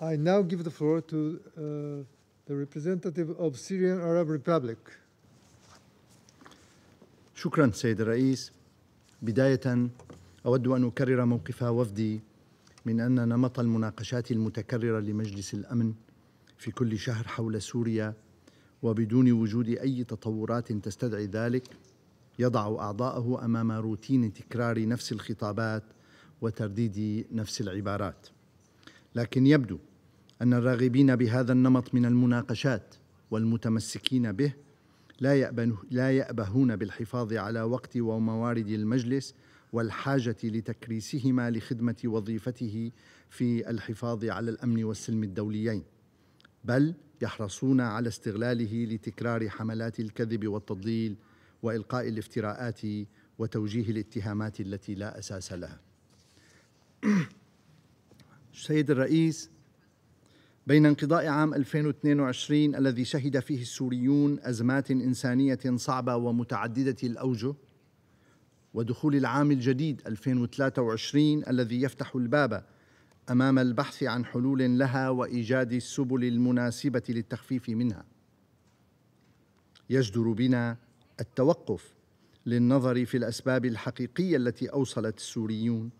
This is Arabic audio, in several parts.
I now give the floor to uh, the representative of Syrian Arab Republic. شكرا سيد الرئيس بداية أود أن أكرر موقف وفدي من أن نمط المناقشات المتكررة لمجلس الأمن في كل شهر حول سوريا وبدون وجود أي تطورات تستدعي ذلك يضع أعضاءه أمام روتين تكرار نفس الخطابات وترديد نفس العبارات لكن يبدو ان الراغبين بهذا النمط من المناقشات والمتمسكين به لا لا يأبهون بالحفاظ على وقت وموارد المجلس والحاجة لتكريسهما لخدمة وظيفته في الحفاظ على الأمن والسلم الدوليين بل يحرصون على استغلاله لتكرار حملات الكذب والتضليل وإلقاء الافتراءات وتوجيه الاتهامات التي لا أساس لها سيد الرئيس بين انقضاء عام 2022 الذي شهد فيه السوريون أزمات إنسانية صعبة ومتعددة الأوجه ودخول العام الجديد 2023 الذي يفتح الباب أمام البحث عن حلول لها وإيجاد السبل المناسبة للتخفيف منها يجدر بنا التوقف للنظر في الأسباب الحقيقية التي أوصلت السوريون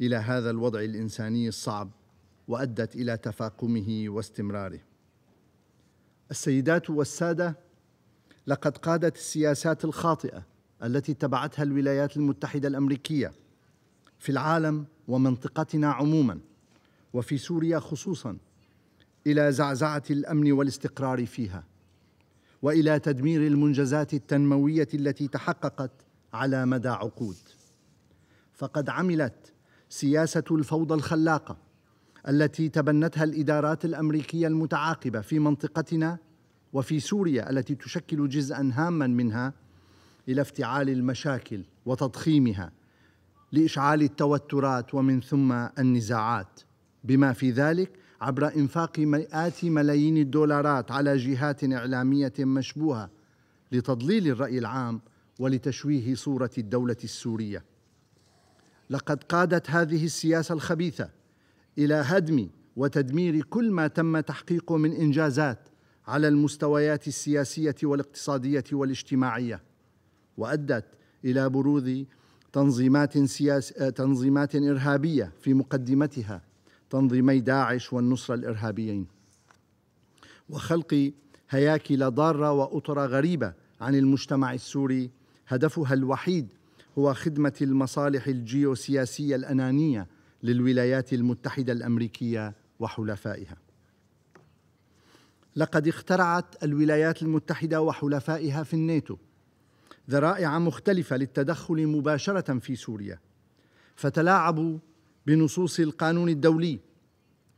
إلى هذا الوضع الإنساني الصعب وأدت إلى تفاقمه واستمراره. السيدات والسادة لقد قادت السياسات الخاطئة التي اتبعتها الولايات المتحدة الأمريكية في العالم ومنطقتنا عموما وفي سوريا خصوصا إلى زعزعة الأمن والاستقرار فيها وإلى تدمير المنجزات التنموية التي تحققت على مدى عقود. فقد عملت سياسة الفوضى الخلاقة التي تبنتها الادارات الامريكيه المتعاقبه في منطقتنا وفي سوريا التي تشكل جزءا هاما منها الى افتعال المشاكل وتضخيمها لاشعال التوترات ومن ثم النزاعات بما في ذلك عبر انفاق مئات ملايين الدولارات على جهات اعلاميه مشبوهه لتضليل الراي العام ولتشويه صوره الدوله السوريه لقد قادت هذه السياسه الخبيثه الى هدم وتدمير كل ما تم تحقيقه من انجازات على المستويات السياسيه والاقتصاديه والاجتماعيه وادت الى بروز تنظيمات سياس تنظيمات ارهابيه في مقدمتها تنظيمي داعش والنصره الارهابيين وخلق هياكل ضاره واطر غريبه عن المجتمع السوري هدفها الوحيد هو خدمه المصالح الجيوسياسيه الانانيه للولايات المتحده الامريكيه وحلفائها لقد اخترعت الولايات المتحده وحلفائها في الناتو ذرائع مختلفه للتدخل مباشره في سوريا فتلاعبوا بنصوص القانون الدولي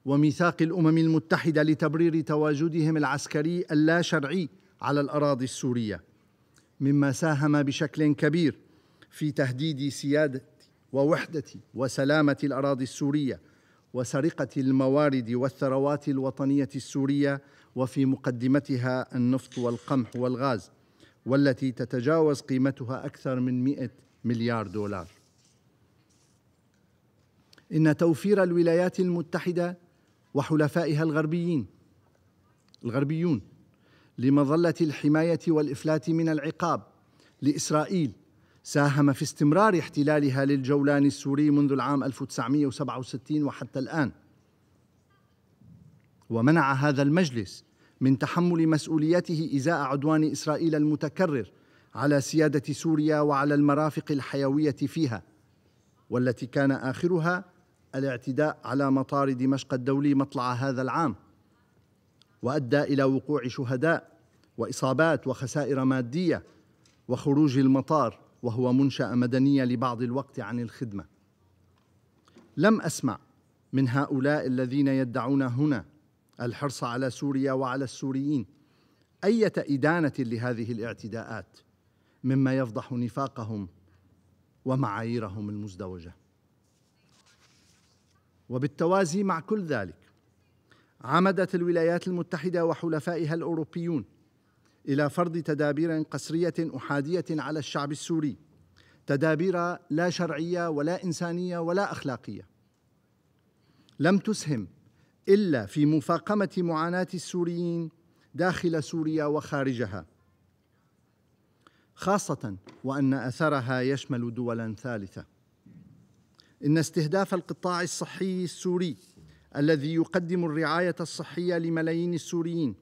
وميثاق الامم المتحده لتبرير تواجدهم العسكري اللا شرعي على الاراضي السوريه مما ساهم بشكل كبير في تهديد سياده ووحدة وسلامة الأراضي السورية وسرقة الموارد والثروات الوطنية السورية وفي مقدمتها النفط والقمح والغاز والتي تتجاوز قيمتها أكثر من 100 مليار دولار إن توفير الولايات المتحدة وحلفائها الغربيين الغربيون لمظلة الحماية والإفلات من العقاب لإسرائيل ساهم في استمرار احتلالها للجولان السوري منذ العام 1967 وحتى الآن ومنع هذا المجلس من تحمل مسؤوليته إزاء عدوان إسرائيل المتكرر على سيادة سوريا وعلى المرافق الحيوية فيها والتي كان آخرها الاعتداء على مطار دمشق الدولي مطلع هذا العام وأدى إلى وقوع شهداء وإصابات وخسائر مادية وخروج المطار وهو منشأة مدنية لبعض الوقت عن الخدمة لم أسمع من هؤلاء الذين يدعون هنا الحرص على سوريا وعلى السوريين أية إدانة لهذه الاعتداءات مما يفضح نفاقهم ومعاييرهم المزدوجة وبالتوازي مع كل ذلك عمدت الولايات المتحدة وحلفائها الأوروبيون إلى فرض تدابير قسرية أحادية على الشعب السوري تدابير لا شرعية ولا إنسانية ولا أخلاقية لم تسهم إلا في مفاقمة معاناة السوريين داخل سوريا وخارجها خاصة وأن أثرها يشمل دولا ثالثة إن استهداف القطاع الصحي السوري الذي يقدم الرعاية الصحية لملايين السوريين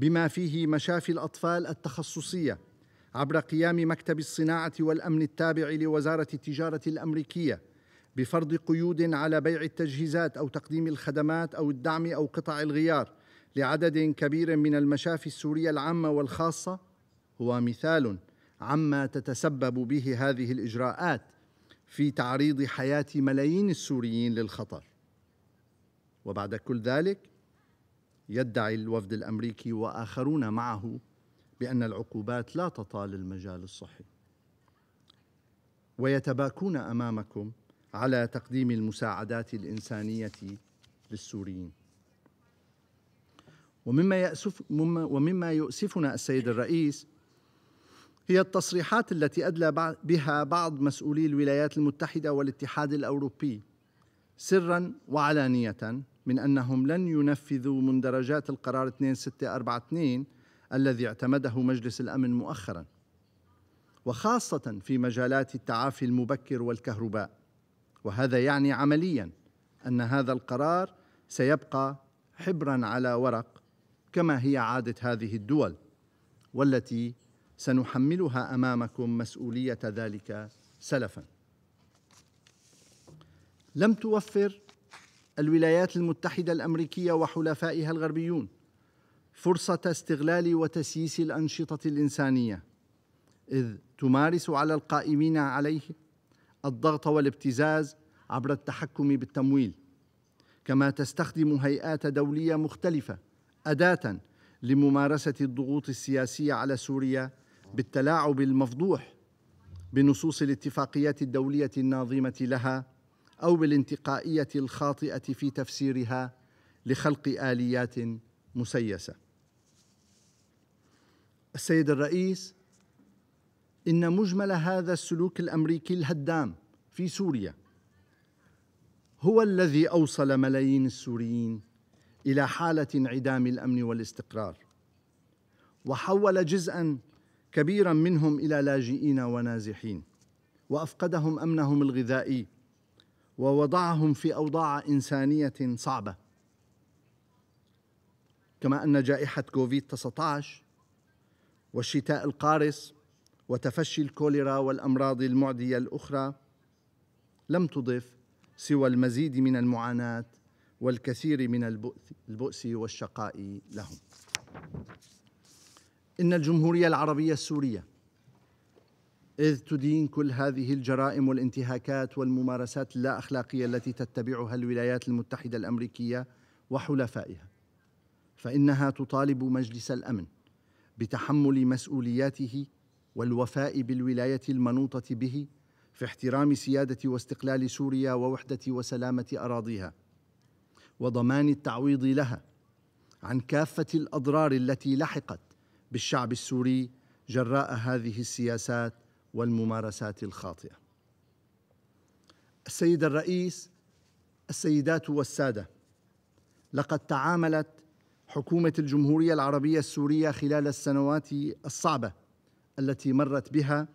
بما فيه مشافي الأطفال التخصصية عبر قيام مكتب الصناعة والأمن التابع لوزارة التجارة الأمريكية بفرض قيود على بيع التجهيزات أو تقديم الخدمات أو الدعم أو قطع الغيار لعدد كبير من المشافي السورية العامة والخاصة هو مثال عما تتسبب به هذه الإجراءات في تعريض حياة ملايين السوريين للخطر وبعد كل ذلك يدعي الوفد الامريكي واخرون معه بان العقوبات لا تطال المجال الصحي ويتباكون امامكم على تقديم المساعدات الانسانيه للسوريين ومما يأسف ومما يؤسفنا السيد الرئيس هي التصريحات التي أدلى بها بعض مسؤولي الولايات المتحدة والاتحاد الأوروبي سرا وعلانية من أنهم لن ينفذوا مندرجات القرار 2642 الذي اعتمده مجلس الأمن مؤخراً وخاصة في مجالات التعافي المبكر والكهرباء وهذا يعني عملياً أن هذا القرار سيبقى حبراً على ورق كما هي عادة هذه الدول والتي سنحملها امامكم مسؤوليه ذلك سلفا لم توفر الولايات المتحدة الأمريكية وحلفائها الغربيون فرصة استغلال وتسييس الأنشطة الإنسانية إذ تمارس على القائمين عليه الضغط والابتزاز عبر التحكم بالتمويل كما تستخدم هيئات دولية مختلفة أداة لممارسة الضغوط السياسية على سوريا بالتلاعب المفضوح بنصوص الاتفاقيات الدولية الناظمة لها أو بالانتقائية الخاطئة في تفسيرها لخلق آليات مسيسة السيد الرئيس إن مجمل هذا السلوك الأمريكي الهدام في سوريا هو الذي أوصل ملايين السوريين إلى حالة انعدام الأمن والاستقرار وحول جزءا كبيرا منهم إلى لاجئين ونازحين وأفقدهم أمنهم الغذائي ووضعهم في اوضاع انسانيه صعبه كما ان جائحه كوفيد 19 والشتاء القارس وتفشي الكوليرا والامراض المعديه الاخرى لم تضف سوى المزيد من المعاناه والكثير من البؤس والشقاء لهم ان الجمهوريه العربيه السوريه إذ تدين كل هذه الجرائم والانتهاكات والممارسات اللا أخلاقية التي تتبعها الولايات المتحدة الأمريكية وحلفائها فإنها تطالب مجلس الأمن بتحمل مسؤولياته والوفاء بالولاية المنوطة به في احترام سيادة واستقلال سوريا ووحدة وسلامة أراضيها وضمان التعويض لها عن كافة الأضرار التي لحقت بالشعب السوري جراء هذه السياسات والممارسات الخاطئه. السيد الرئيس السيدات والساده لقد تعاملت حكومه الجمهوريه العربيه السوريه خلال السنوات الصعبه التي مرت بها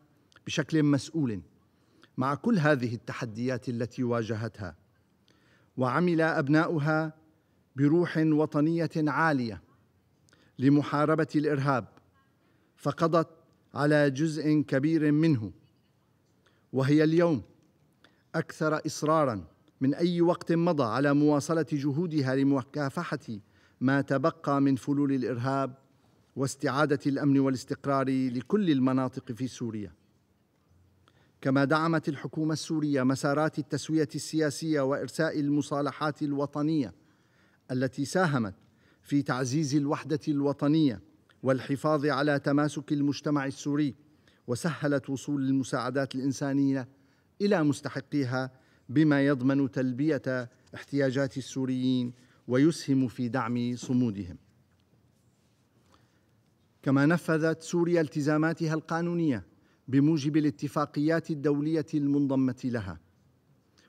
بشكل مسؤول مع كل هذه التحديات التي واجهتها وعمل ابناؤها بروح وطنيه عاليه لمحاربه الارهاب فقضت على جزء كبير منه وهي اليوم اكثر اصرارا من اي وقت مضى على مواصله جهودها لمكافحه ما تبقى من فلول الارهاب واستعاده الامن والاستقرار لكل المناطق في سوريا كما دعمت الحكومه السوريه مسارات التسويه السياسيه وارساء المصالحات الوطنيه التي ساهمت في تعزيز الوحده الوطنيه والحفاظ على تماسك المجتمع السوري وسهلت وصول المساعدات الانسانيه الى مستحقيها بما يضمن تلبيه احتياجات السوريين ويسهم في دعم صمودهم كما نفذت سوريا التزاماتها القانونيه بموجب الاتفاقيات الدوليه المنضمه لها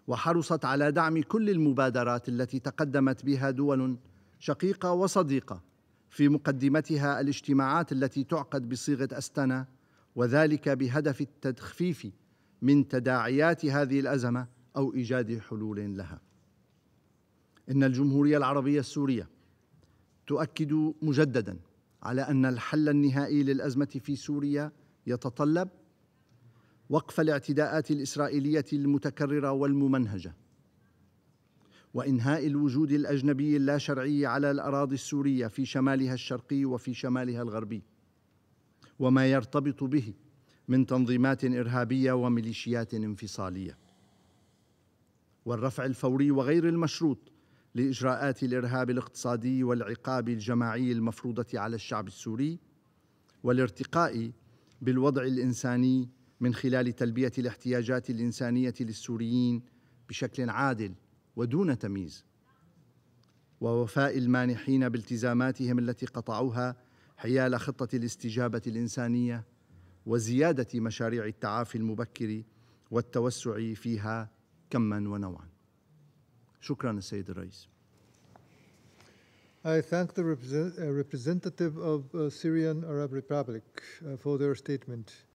وحرصت على دعم كل المبادرات التي تقدمت بها دول شقيقه وصديقه في مقدمتها الاجتماعات التي تعقد بصيغه استنا وذلك بهدف التخفيف من تداعيات هذه الازمه او ايجاد حلول لها. ان الجمهوريه العربيه السوريه تؤكد مجددا على ان الحل النهائي للازمه في سوريا يتطلب وقف الاعتداءات الاسرائيليه المتكرره والممنهجه وانهاء الوجود الاجنبي اللاشرعي على الاراضي السوريه في شمالها الشرقي وفي شمالها الغربي وما يرتبط به من تنظيمات ارهابيه وميليشيات انفصاليه والرفع الفوري وغير المشروط لاجراءات الارهاب الاقتصادي والعقاب الجماعي المفروضه على الشعب السوري والارتقاء بالوضع الانساني من خلال تلبيه الاحتياجات الانسانيه للسوريين بشكل عادل ودون تمييز ووفاء المانحين بالتزاماتهم التي قطعوها حيال خطه الاستجابه الانسانيه وزياده مشاريع التعافي المبكر والتوسع فيها كما ونوعا شكرا السيد الرئيس I thank the uh, representative of uh, Syrian Arab Republic uh, for their statement.